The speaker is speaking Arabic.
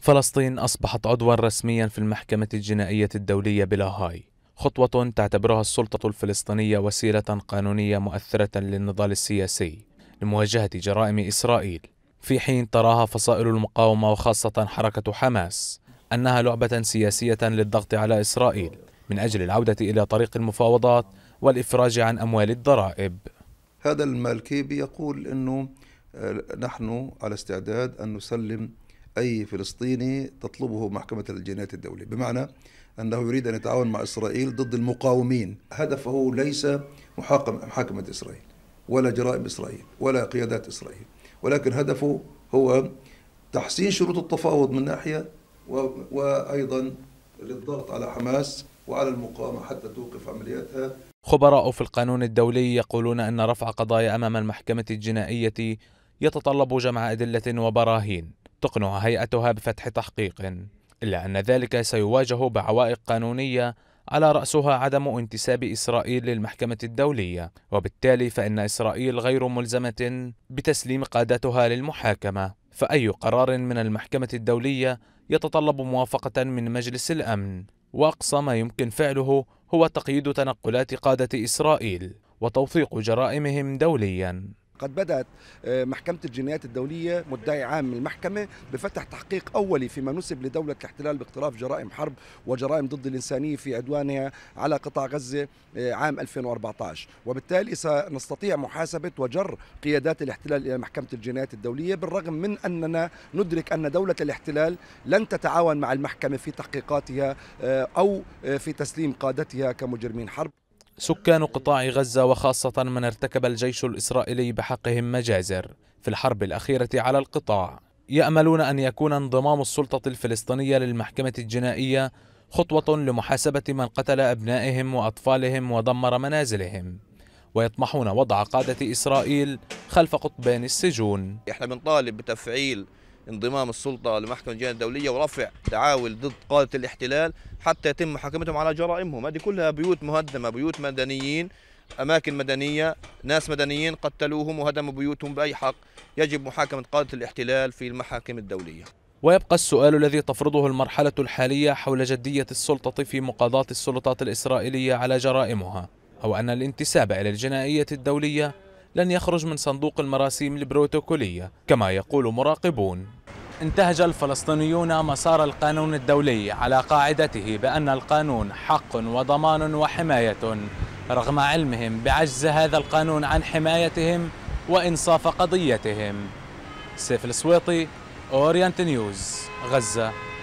فلسطين أصبحت عضوا رسميا في المحكمة الجنائية الدولية بلاهاي خطوة تعتبرها السلطة الفلسطينية وسيلة قانونية مؤثرة للنضال السياسي لمواجهة جرائم إسرائيل في حين تراها فصائل المقاومة وخاصة حركة حماس أنها لعبة سياسية للضغط على إسرائيل من أجل العودة إلى طريق المفاوضات والإفراج عن أموال الضرائب هذا المالكي بيقول أنه آه، نحن على استعداد أن نسلم أي فلسطيني تطلبه محكمة الجنايات الدولية بمعنى أنه يريد أن يتعاون مع إسرائيل ضد المقاومين هدفه ليس محاكمة إسرائيل ولا جرائم إسرائيل ولا قيادات إسرائيل ولكن هدفه هو تحسين شروط التفاوض من ناحية وأيضا للضغط على حماس وعلى المقاومة حتى توقف عملياتها خبراء في القانون الدولي يقولون أن رفع قضايا أمام المحكمة الجنائية يتطلب جمع أدلة وبراهين تقنع هيئتها بفتح تحقيق إلا أن ذلك سيواجه بعوائق قانونية على رأسها عدم انتساب إسرائيل للمحكمة الدولية وبالتالي فإن إسرائيل غير ملزمة بتسليم قادتها للمحاكمة فأي قرار من المحكمة الدولية يتطلب موافقة من مجلس الأمن وأقصى ما يمكن فعله هو تقييد تنقلات قادة إسرائيل وتوثيق جرائمهم دولياً قد بدأت آه، محكمة الجنايات الدولية مدعي عام من المحكمة بفتح تحقيق أولي فيما نسب لدولة الاحتلال باقتراف جرائم حرب وجرائم ضد الإنسانية في عدوانها على قطاع غزة آه، عام 2014 وبالتالي سنستطيع محاسبة وجر قيادات الاحتلال إلى محكمة الجنايات الدولية بالرغم من أننا ندرك أن دولة الاحتلال لن تتعاون مع المحكمة في تحقيقاتها آه، أو في تسليم قادتها كمجرمين حرب سكان قطاع غزة وخاصة من ارتكب الجيش الإسرائيلي بحقهم مجازر في الحرب الأخيرة على القطاع يأملون أن يكون انضمام السلطة الفلسطينية للمحكمة الجنائية خطوة لمحاسبة من قتل أبنائهم وأطفالهم ودمر منازلهم ويطمحون وضع قادة إسرائيل خلف قطبين السجون احنا بنطالب بتفعيل انضمام السلطة لمحكمة الجنايات الدولية ورفع تعاول ضد قادة الاحتلال حتى يتم محاكمتهم على جرائمهم هذه كلها بيوت مهدمة بيوت مدنيين أماكن مدنية ناس مدنيين قتلوهم وهدموا بيوتهم بأي حق يجب محاكمة قادة الاحتلال في المحاكم الدولية ويبقى السؤال الذي تفرضه المرحلة الحالية حول جدية السلطة في مقاضاة السلطات الإسرائيلية على جرائمها هو أن الانتساب إلى الجنائية الدولية لن يخرج من صندوق المراسيم البروتوكولية كما يقول مراقبون انتهج الفلسطينيون مسار القانون الدولي على قاعدته بأن القانون حق وضمان وحماية رغم علمهم بعجز هذا القانون عن حمايتهم وإنصاف قضيتهم سيف السويطي أورينت نيوز غزة